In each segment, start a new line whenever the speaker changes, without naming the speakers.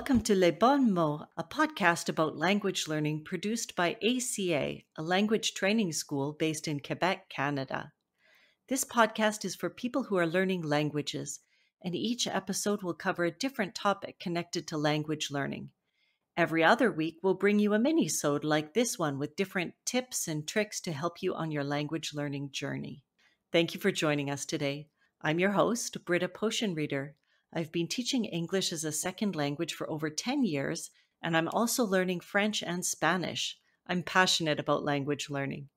Welcome to Les Bon Mots, a podcast about language learning produced by ACA, a language training school based in Quebec, Canada. This podcast is for people who are learning languages, and each episode will cover a different topic connected to language learning. Every other week, we'll bring you a mini-sode like this one with different tips and tricks to help you on your language learning journey. Thank you for joining us today. I'm your host, Britta Potion Reader, I've been teaching English as a second language for over 10 years, and I'm also learning French and Spanish. I'm passionate about language learning.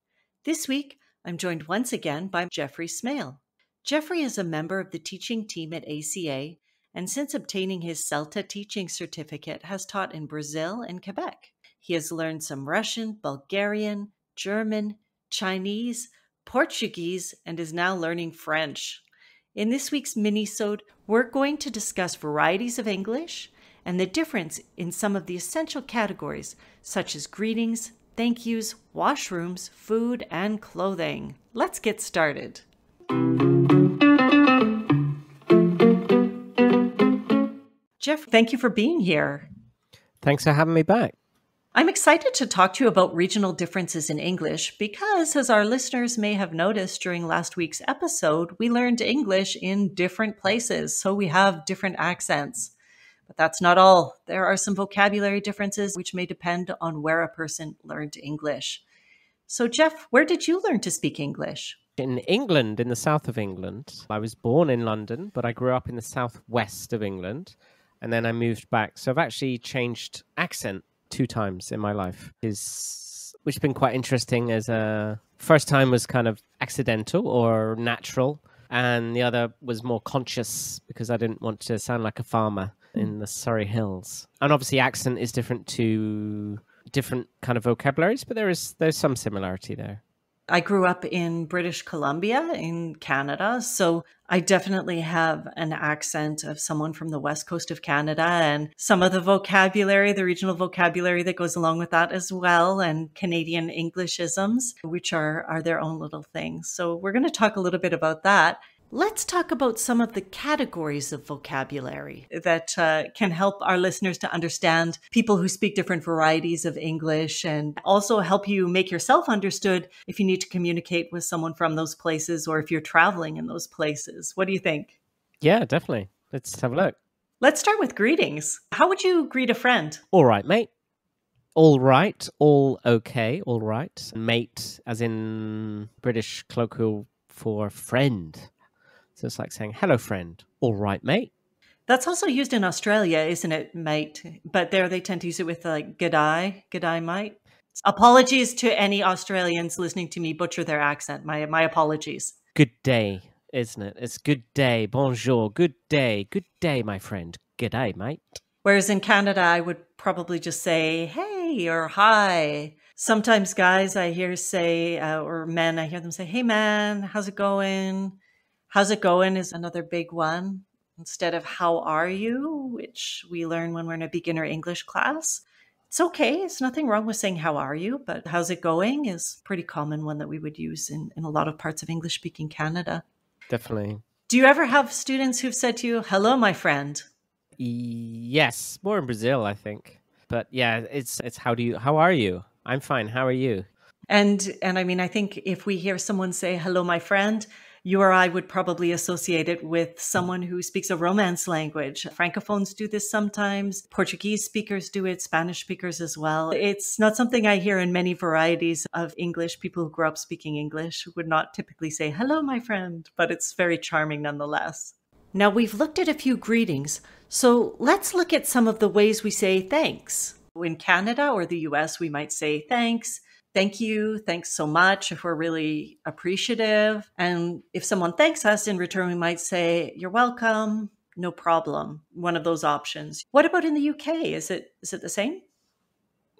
This week, I'm joined once again by Jeffrey Smale. Jeffrey is a member of the teaching team at ACA, and since obtaining his CELTA teaching certificate, has taught in Brazil and Quebec. He has learned some Russian, Bulgarian, German, Chinese, Portuguese, and is now learning French. In this week's mini-sode, we're going to discuss varieties of English and the difference in some of the essential categories such as greetings, thank yous, washrooms, food, and clothing. Let's get started. Jeff, thank you for being here.
Thanks for having me back.
I'm excited to talk to you about regional differences in English because, as our listeners may have noticed during last week's episode, we learned English in different places, so we have different accents. But that's not all. There are some vocabulary differences which may depend on where a person learned English. So, Jeff, where did you learn to speak English?
In England, in the south of England. I was born in London, but I grew up in the southwest of England. And then I moved back. So I've actually changed accent two times in my life. Is which has been quite interesting as a first time was kind of accidental or natural and the other was more conscious because I didn't want to sound like a farmer in the Surrey Hills. And obviously, accent is different to different kind of vocabularies, but there is there's some similarity there.
I grew up in British Columbia in Canada. So I definitely have an accent of someone from the west coast of Canada and some of the vocabulary, the regional vocabulary that goes along with that as well, and Canadian Englishisms, which are, are their own little things. So we're going to talk a little bit about that let's talk about some of the categories of vocabulary that uh, can help our listeners to understand people who speak different varieties of English and also help you make yourself understood if you need to communicate with someone from those places or if you're traveling in those places. What do you think?
Yeah, definitely. Let's have a look.
Let's start with greetings. How would you greet a friend?
All right, mate. All right, all okay, all right. Mate, as in British colloquial for friend. So it's like saying, hello, friend. All right, mate.
That's also used in Australia, isn't it, mate? But there they tend to use it with like g'day, g'day, mate. Apologies to any Australians listening to me butcher their accent. My my apologies.
Good day, isn't it? It's good day, bonjour, good day, good day, my friend. G'day, mate.
Whereas in Canada, I would probably just say hey or hi. Sometimes guys I hear say, uh, or men I hear them say, hey man, how's it going? How's it going is another big one instead of how are you, which we learn when we're in a beginner English class. It's okay. It's nothing wrong with saying how are you, but how's it going is pretty common one that we would use in, in a lot of parts of English speaking Canada. Definitely. Do you ever have students who've said to you, hello, my friend?
Yes, more in Brazil, I think. But yeah, it's it's how do you how are you? I'm fine. How are you?
And and I mean, I think if we hear someone say hello, my friend, you or I would probably associate it with someone who speaks a Romance language. Francophones do this sometimes. Portuguese speakers do it, Spanish speakers as well. It's not something I hear in many varieties of English. People who grew up speaking English would not typically say, hello, my friend, but it's very charming nonetheless. Now, we've looked at a few greetings, so let's look at some of the ways we say thanks. In Canada or the US, we might say thanks thank you. Thanks so much. If we're really appreciative. And if someone thanks us in return, we might say, You're welcome. No problem. One of those options. What about in the UK? Is it is it the same?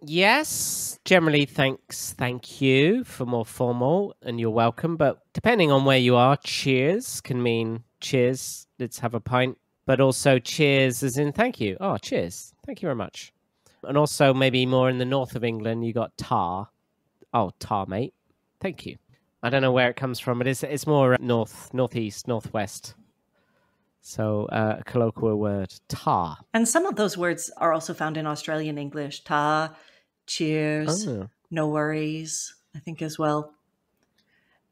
Yes, generally thanks, thank you for more formal and you're welcome. But depending on where you are, cheers can mean cheers, let's have a pint. But also cheers as in thank you. Oh, cheers. Thank you very much. And also maybe more in the north of England you got tar, Oh, tar, mate. Thank you. I don't know where it comes from, but it's it's more uh, north, northeast, northwest. So uh, a colloquial word, tar.
And some of those words are also found in Australian English. Ta, cheers, oh. no worries, I think as well.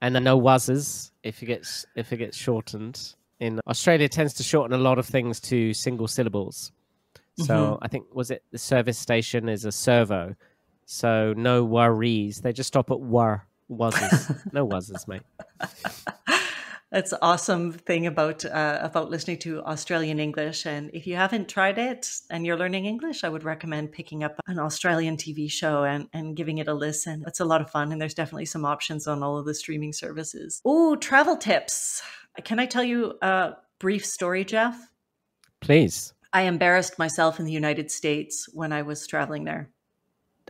And I know wuzzers if it gets if it gets shortened. In Australia tends to shorten a lot of things to single syllables. So mm -hmm. I think was it the service station is a servo so no worries. They just stop at were was no was mate.
That's awesome thing about uh, about listening to Australian English. And if you haven't tried it and you're learning English, I would recommend picking up an Australian TV show and, and giving it a listen. It's a lot of fun, and there's definitely some options on all of the streaming services. Oh, travel tips! Can I tell you a brief story, Jeff? Please. I embarrassed myself in the United States when I was traveling there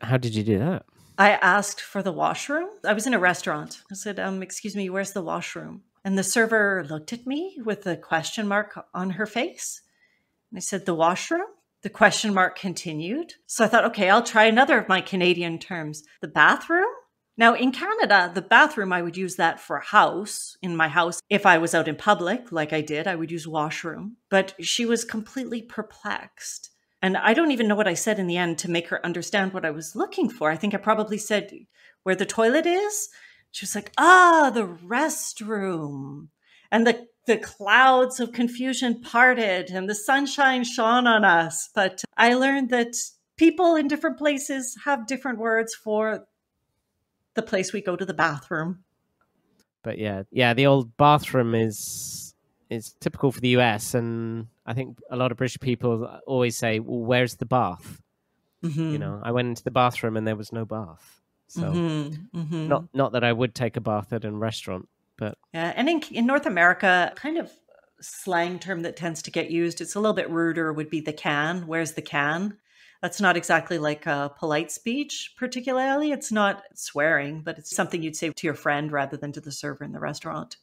how did you do that?
I asked for the washroom. I was in a restaurant. I said, um, "Excuse me, where's the washroom?" And the server looked at me with a question mark on her face. And I said, "The washroom?" The question mark continued. So I thought, "Okay, I'll try another of my Canadian terms. The bathroom?" Now, in Canada, the bathroom, I would use that for house in my house. If I was out in public, like I did, I would use washroom. But she was completely perplexed. And I don't even know what I said in the end to make her understand what I was looking for. I think I probably said where the toilet is. She was like, ah, the restroom. And the, the clouds of confusion parted and the sunshine shone on us. But I learned that people in different places have different words for the place we go to the bathroom.
But yeah, yeah, the old bathroom is is typical for the US and I think a lot of British people always say, "Well, where's the bath?" Mm-hmm. You know, I went into the bathroom and there was no bath. So mm-hmm. Mm-hmm. not not that I would take a bath at a restaurant, but
yeah. And in in North America, kind of slang term that tends to get used. It's a little bit ruder. Would be the can. Where's the can? That's not exactly like a polite speech, particularly. It's not swearing, but it's something you'd say to your friend rather than to the server in the restaurant.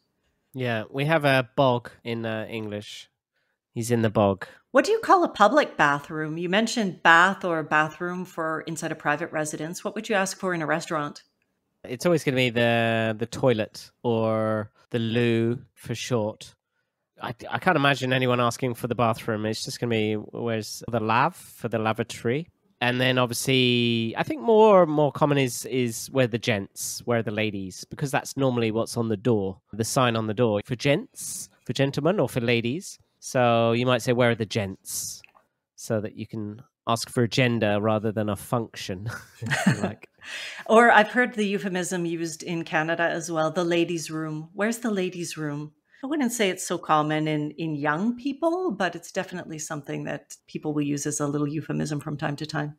Yeah, we have a bog in uh, English He's in the bog.
What do you call a public bathroom? You mentioned bath or bathroom for inside a private residence. What would you ask for in a restaurant?
It's always going to be the the toilet or the loo for short. I, I can't imagine anyone asking for the bathroom. It's just going to be where's the lav for the lavatory, and then obviously I think more more common is is where the gents, where the ladies, because that's normally what's on the door, the sign on the door for gents, for gentlemen, or for ladies. So you might say, where are the gents? So that you can ask for a gender rather than a function. like.
or I've heard the euphemism used in Canada as well the ladies' room. Where's the ladies' room? I wouldn't say it's so common in, in young people, but it's definitely something that people will use as a little euphemism from time to time.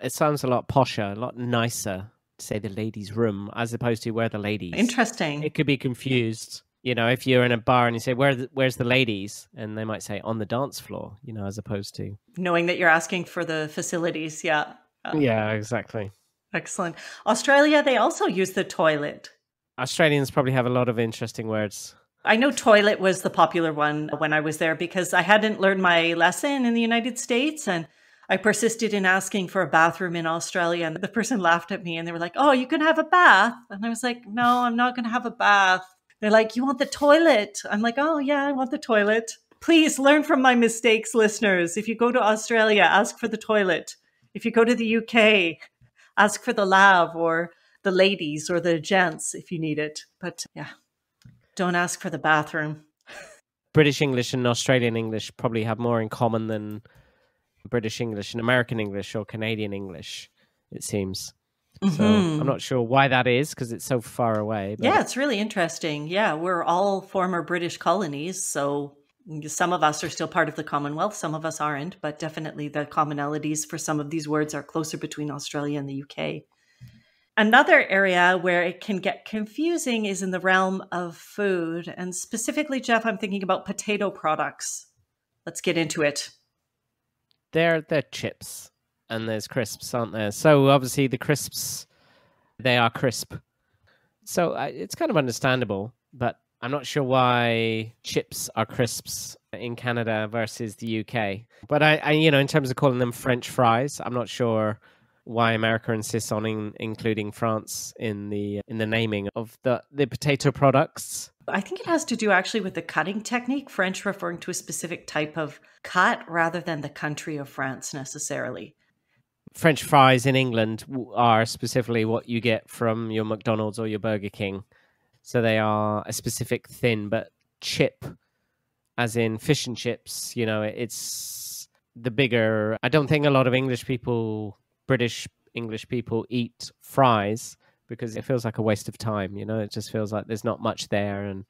It sounds a lot posher, a lot nicer to say the ladies' room as opposed to where the ladies. Interesting. It could be confused you know, if you're in a bar and you say, Where where's the ladies? And they might say, on the dance floor, you know, as opposed to
knowing that you're asking for the facilities. Yeah.
Uh, yeah, exactly.
Excellent. Australia, they also use the toilet.
Australians probably have a lot of interesting words.
I know toilet was the popular one when I was there because I hadn't learned my lesson in the United States and I persisted in asking for a bathroom in Australia. And the person laughed at me and they were like, Oh, you can have a bath. And I was like, No, I'm not going to have a bath. They're like, you want the toilet? I'm like, oh, yeah, I want the toilet. Please learn from my mistakes, listeners. If you go to Australia, ask for the toilet. If you go to the UK, ask for the lav or the ladies or the gents if you need it. But yeah, don't ask for the bathroom.
British English and Australian English probably have more in common than British English and American English or Canadian English, it seems. Mm-hmm. So I'm mm-hmm. not sure why that is because it's so far away. But... Yeah,
it's really interesting. Yeah, we're all former British colonies, so some of us are still part of the Commonwealth, some of us aren't, but definitely the commonalities for some of these words are closer between Australia and the UK. Another area where it can get confusing is in the realm of food. And specifically, Jeff, I'm thinking about potato products. Let's get into it.
They're, they're chips and there's crisps, aren't there? So obviously the crisps, they are crisp. So it's kind of understandable, but I'm not sure why chips are crisps in Canada versus the UK. But I, I you know, in terms of calling them French fries, I'm not sure why America insists on in, including France in the in the naming of the the potato products.
I think it has to do actually with the cutting technique, French referring to a specific type of cut rather than the country of France necessarily.
French fries in England are specifically what you get from your McDonald's or your Burger King. So they are a specific thin, but chip, as in fish and chips, you know, it's the bigger. I don't think a lot of English people, British English people, eat fries because it feels like a waste of time, you know, it just feels like there's not much there. And,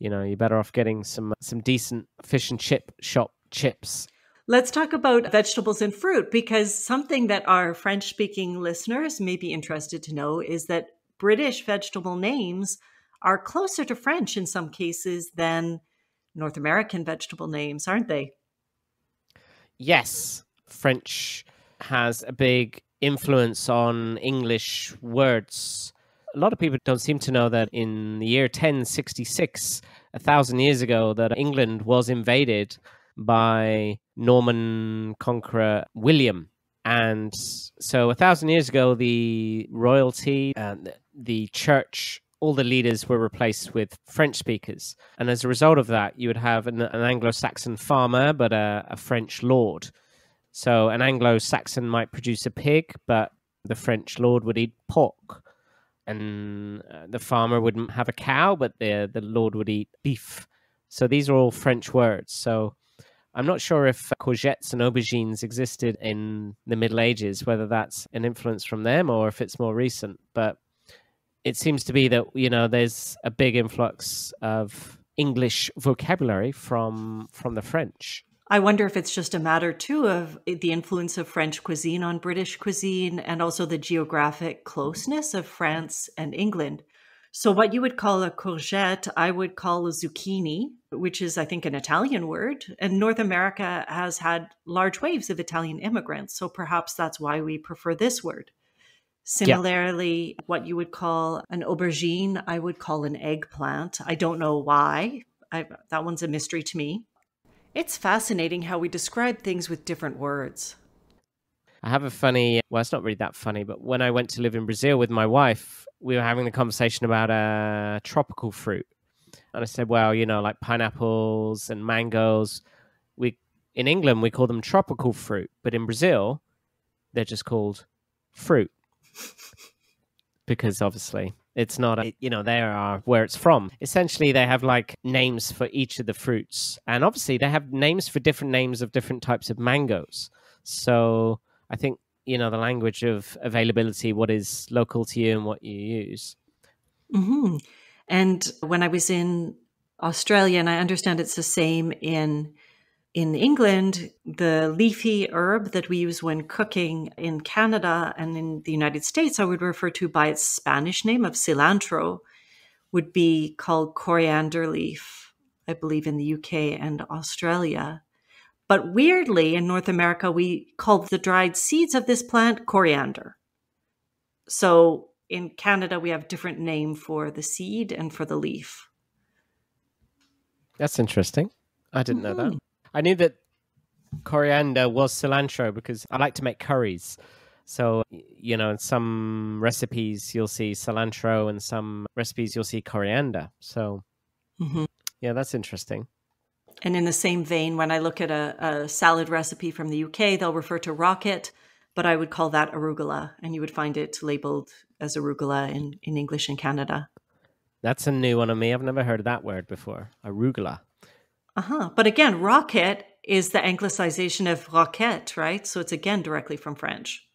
you know, you're better off getting some, some decent fish and chip shop chips
Let's talk about vegetables and fruit because something that our French speaking listeners may be interested to know is that British vegetable names are closer to French in some cases than North American vegetable names, aren't they? Yes.
French has a big influence on English words. A lot of people don't seem to know that in the year 1066, a thousand years ago, that England was invaded by Norman Conqueror William. And so a thousand years ago, the royalty and the church, all the leaders were replaced with French speakers. And as a result of that, you would have an, an Anglo Saxon farmer, but a, a French lord. So an Anglo Saxon might produce a pig, but the French lord would eat pork. And uh, the farmer wouldn't have a cow, but the, the lord would eat beef. So these are all French words. So I'm not sure if courgettes and aubergines existed in the Middle Ages, whether that's an influence from them or if it's more recent. But it seems to be that, you know, there's a big influx of English vocabulary from from the French.
I wonder if it's just a matter too of the influence of French cuisine on British cuisine and also the geographic closeness of France and England. So, what you would call a courgette, I would call a zucchini, which is, I think, an Italian word. And North America has had large waves of Italian immigrants. So, perhaps that's why we prefer this word. Similarly, yeah. what you would call an aubergine, I would call an eggplant. I don't know why. I, that one's a mystery to me. It's fascinating how we describe things with different words.
I have a funny, well, it's not really that funny, but when I went to live in Brazil with my wife, we were having the conversation about a uh, tropical fruit, and I said, well, you know, like pineapples and mangoes, we in England we call them tropical fruit, but in Brazil they're just called fruit because obviously it's not a, you know they are where it's from essentially they have like names for each of the fruits and obviously they have names for different names of different types of mangoes so i think you know the language of availability, what is local to you and what you use.
Mm-hmm. And when I was in Australia, and I understand it's the same in in England, the leafy herb that we use when cooking in Canada and in the United States, I would refer to by its Spanish name of cilantro, would be called coriander leaf, I believe, in the UK and Australia. But weirdly, in North America, we call the dried seeds of this plant coriander. So in Canada, we have different name for the seed and for the leaf.
That's interesting. I didn't mm-hmm. know that. Mm-hmm. I knew that coriander was cilantro because I like to make curries. So, you know, in some recipes you'll see cilantro and some recipes you'll see coriander. So, mm-hmm. yeah, that's interesting.
And in the same vein, when I look at a, a, salad recipe from the UK, they'll refer to rocket, but I would call that arugula, and you would find it labeled as arugula in, in English in Canada.
That's a new one on me. I've never heard that word before. Arugula.
Uh huh. But again, rocket is the anglicization of roquette, right? So it's again directly from French.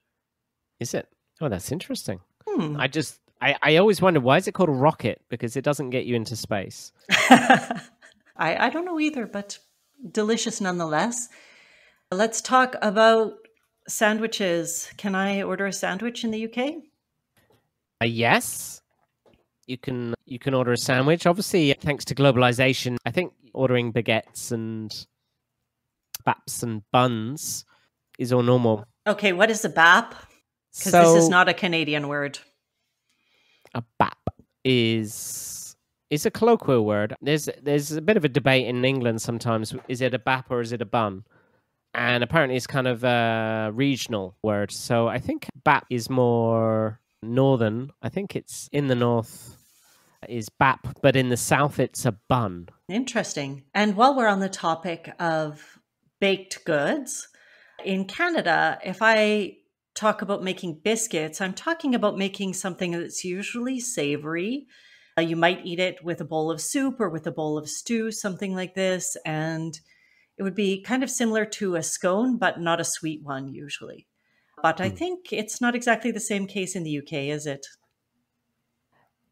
Is it? Oh, that's interesting. Hmm. I just, I, I always wonder why is it called rocket? Because it doesn't get you into space.
I, I don't know either, but delicious nonetheless. Let's talk about sandwiches. Can I order a sandwich in the UK?
Uh, yes. You can you can order a sandwich. Obviously, uh, thanks to globalization, I think ordering baguettes and baps and buns is all normal.
Okay, what is a bap? Because so, this is not a Canadian word.
A bap is it's a colloquial word. There's there's a bit of a debate in England sometimes. Is it a bap or is it a bun? And apparently, it's kind of a regional word. So I think bap is more northern. I think it's in the north is bap, but in the south it's a bun.
Interesting. And while we're on the topic of baked goods, in Canada, if I talk about making biscuits, I'm talking about making something that's usually savory uh, you might eat it with a bowl of soup or with a bowl of stew, something like this. And it would be kind of similar to a scone, but not a sweet one usually. But I hmm. think it's not exactly the same case in the UK, is it?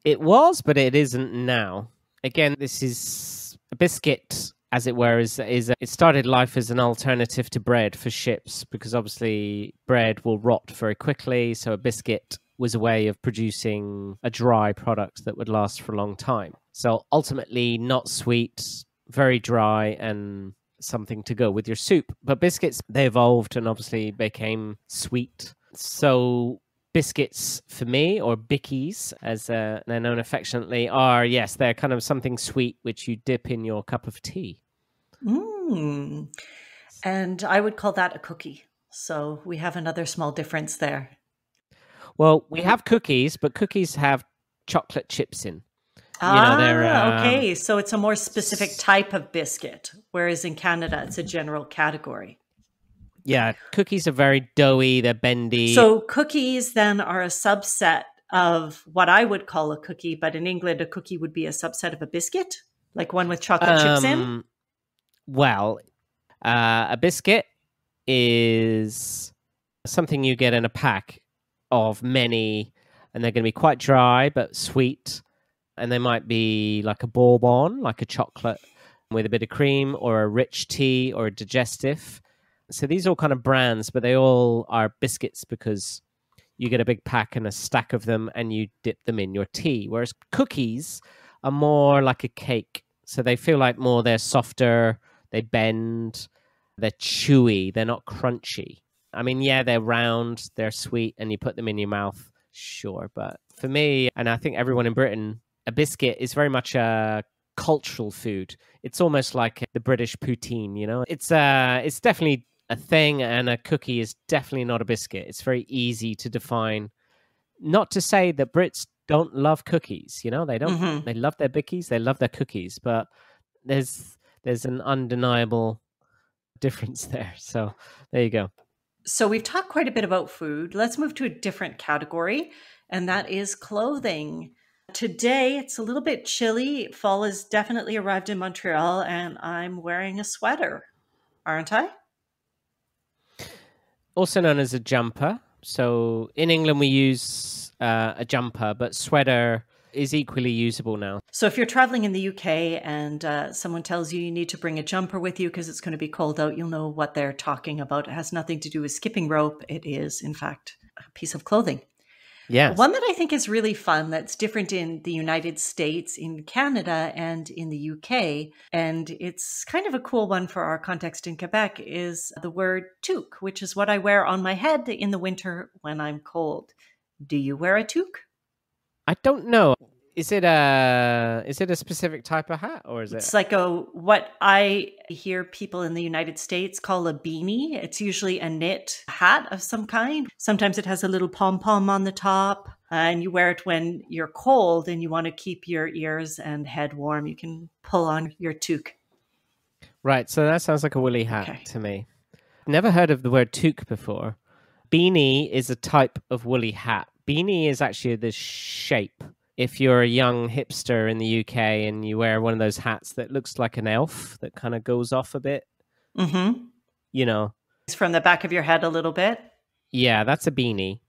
It was, but it isn't now. Again, this is a biscuit, as it were, is is it started life as an alternative to bread for ships because obviously bread will rot very quickly, so a biscuit was a way of producing a dry product that would last for a long time. So ultimately, not sweet, very dry, and something to go with your soup. But biscuits, they evolved and obviously became sweet. So biscuits for me, or bickies as uh, they're known affectionately, are yes, they're kind of something sweet which you dip in your cup of tea.
Mm. And I would call that a cookie. So we have another small difference there.
Well, we have cookies, but cookies have chocolate chips in. ah, you know, ah, um, okay.
So it's a more specific type of biscuit, whereas in Canada, it's a general category.
Yeah, cookies are very doughy, they're bendy. So
cookies then are a subset of what I would call a cookie, but in England, a cookie would be a subset of a biscuit, like one with chocolate um, chips in.
Um, well, uh, a biscuit is something you get in a pack of many, and they're going to be quite dry but sweet. And they might be like a bourbon, like a chocolate with a bit of cream, or a rich tea, or a digestive. So these are all kind of brands, but they all are biscuits because you get a big pack and a stack of them and you dip them in your tea. Whereas cookies are more like a cake. So they feel like more, they're softer, they bend, they're chewy, they're not crunchy. I mean, yeah, they're round, they're sweet, and you put them in your mouth, sure. But for me, and I think everyone in Britain, a biscuit is very much a cultural food. It's almost like the British poutine, you know? It's uh it's definitely a thing and a cookie is definitely not a biscuit. It's very easy to define. Not to say that Brits don't love cookies, you know? They don't mm -hmm. they love their bickies, they love their cookies, but there's there's an undeniable difference there. So there you go.
So we've talked quite a bit about food. Let's move to a different category, and that is clothing. Today it's a little bit chilly. Fall has definitely arrived in Montreal, and I'm wearing a sweater, aren't I?
Also known as a jumper. So in England, we use uh, a jumper, but sweater is equally usable now.
So if you're traveling in the UK and uh, someone tells you you need to bring a jumper with you because it's going to be cold out, you'll know what they're talking about. It has nothing to do with skipping rope. It is, in fact, a piece of clothing. Yeah. One that I think is really fun that's different in the United States, in Canada, and in the UK, and it's kind of a cool one for our context in Quebec, is the word toque, which is what I wear on my head in the winter when I'm cold. Do you wear a toque?
I don't know. Is it a is it a specific type of hat or is it? It's like
a what I hear people in the United States call a beanie. It's usually a knit hat of some kind. Sometimes it has a little pom pom on the top, uh, and you wear it when you're cold and you want to keep your ears and head warm. You can pull on your toque.
Right. So that sounds like a woolly hat okay. to me. Never heard of the word toque before. Beanie is a type of woolly hat beanie is actually the shape. If you're a young hipster in the UK and you wear one of those hats that looks like an elf that kind of goes off a bit, mm-hmm. you know,
it's from the back of your head a little bit.
Yeah, that's a beanie.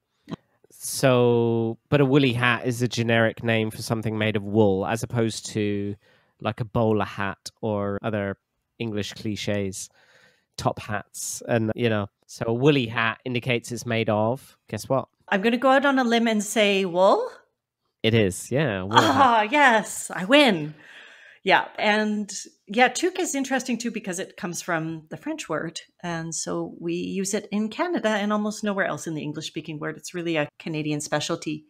So, but a woolly hat is a generic name for something made of wool, as opposed to like a bowler hat or other English cliches, top hats. And, you know, so a woolly hat indicates it's made of, guess what?
I'm going to go out on a limb and say wool.
It is, yeah. Ah,
yes, I win. Yeah, and yeah, toque is interesting too because it comes from the French word, and so we use it in Canada and almost nowhere else in the English-speaking world. It's really a Canadian specialty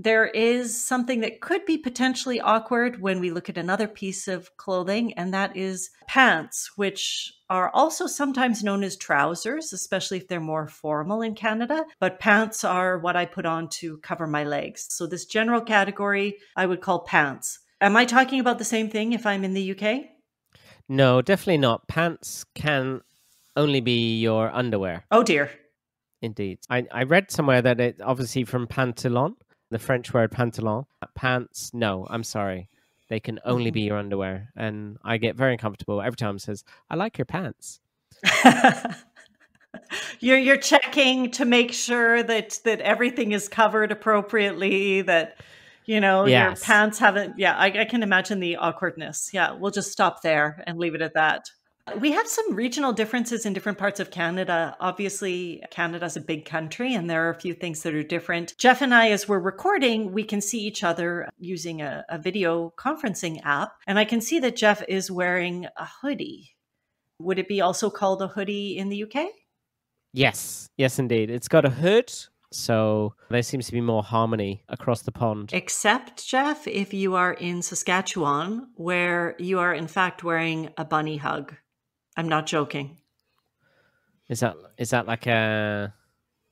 there is something that could be potentially awkward when we look at another piece of clothing, and that is pants, which are also sometimes known as trousers, especially if they're more formal in Canada. But pants are what I put on to cover my legs. So, this general category I would call pants. Am I talking about the same thing if I'm in the UK?
No, definitely not. Pants can only be your underwear. Oh, dear. Indeed. I, I read somewhere that it obviously from pantalon the French word pantalon. Uh, pants, no, I'm sorry. They can only be mm-hmm. your underwear. And I get very uncomfortable every time says, I like your pants.
you're you're checking to make sure that that everything is covered appropriately, that you know, yes. your pants haven't yeah, I, I can imagine the awkwardness. Yeah, we'll just stop there and leave it at that. We have some regional differences in different parts of Canada. Obviously, Canada's a big country and there are a few things that are different. Jeff and I, as we're recording, we can see each other using a, a video conferencing app. And I can see that Jeff is wearing a hoodie. Would it be also called a hoodie in the UK?
Yes. Yes, indeed. It's got a hood. So there seems to be more harmony across the pond.
Except, Jeff, if you are in Saskatchewan, where you are in fact wearing a bunny hug. I'm not joking.
Is that is that like a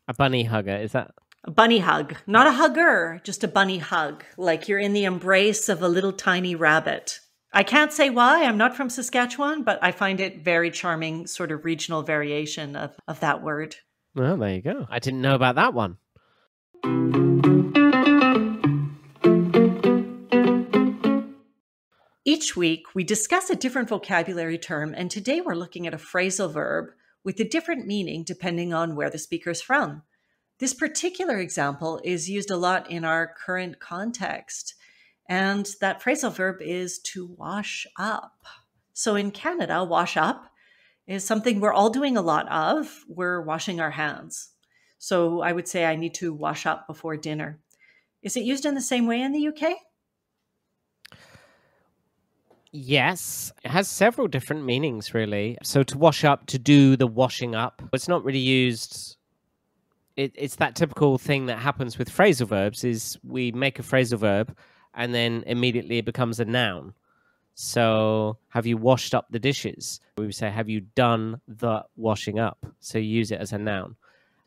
a bunny hugger? Is that
a bunny hug? Not a hugger, just a bunny hug. Like you're in the embrace of a little tiny rabbit. I can't say why. I'm not from Saskatchewan, but I find it very charming, sort of regional variation of, of that word.
Well, there you go. I didn't know about that one.
Each week, we discuss a different vocabulary term, and today we're looking at a phrasal verb with a different meaning depending on where the speaker is from. This particular example is used a lot in our current context, and that phrasal verb is to wash up. So in Canada, wash up is something we're all doing a lot of. We're washing our hands. So I would say I need to wash up before dinner. Is it used in the same way in the UK?
Yes, it has several different meanings, really. So to wash up, to do the washing up, it's not really used. It, it's that typical thing that happens with phrasal verbs: is we make a phrasal verb, and then immediately it becomes a noun. So, have you washed up the dishes? We would say, have you done the washing up? So, use it as a noun.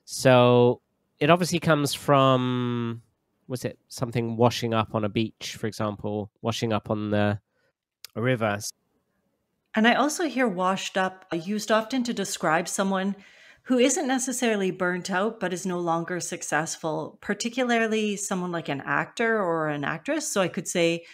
So, it obviously comes from, was it something washing up on a beach, for example, washing up on the rivers.
And I also hear washed up used often to describe someone who isn't necessarily burnt out but is no longer successful, particularly someone like an actor or an actress. So I could say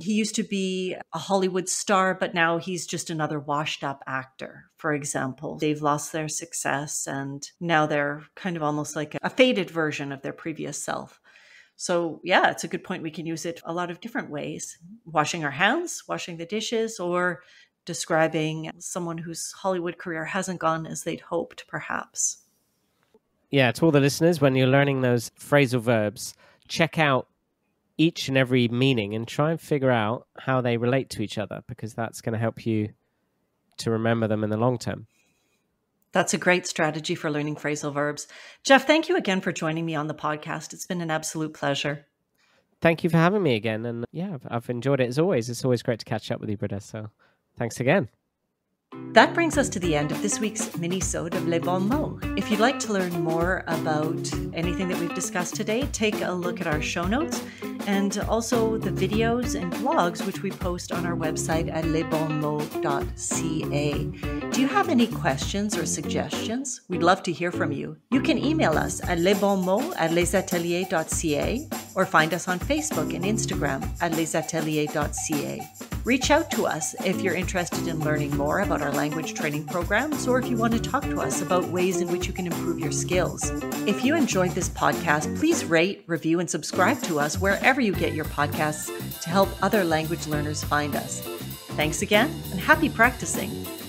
he used to be a Hollywood star, but now he's just another washed up actor, for example. They've lost their success and now they're kind of almost like a, a faded version of their previous self. So, yeah, it's a good point. We can use it a lot of different ways mm-hmm. washing our hands, washing the dishes, or describing someone whose Hollywood career hasn't gone as they'd hoped, perhaps.
Yeah, to all the listeners, when you're learning those phrasal verbs, check out each and every meaning and try and figure out how they relate to each other because that's going to help you to remember them in the long term.
That's a great strategy for learning phrasal verbs. Jeff, thank you again for joining me on the podcast. It's been an absolute pleasure.
Thank you for having me again. And yeah, I've enjoyed it as always. It's always great to catch up with you, Britta. So thanks again.
That brings us to the end of this week's mini-sode of Les Bon Mots. If you'd like to learn more about anything that we've discussed today, take a look at our show notes and also the videos and blogs which we post on our website at LeBonMot.ca. Do you have any questions or suggestions? We'd love to hear from you. You can email us at lesbonmots at lesateliers.ca or find us on Facebook and Instagram at lesateliers.ca. Reach out to us if you're interested in learning more about our language training programs or if you want to talk to us about ways in which you can improve your skills. If you enjoyed this podcast, please rate, review, and subscribe to us wherever you get your podcasts to help other language learners find us. Thanks again and happy practicing.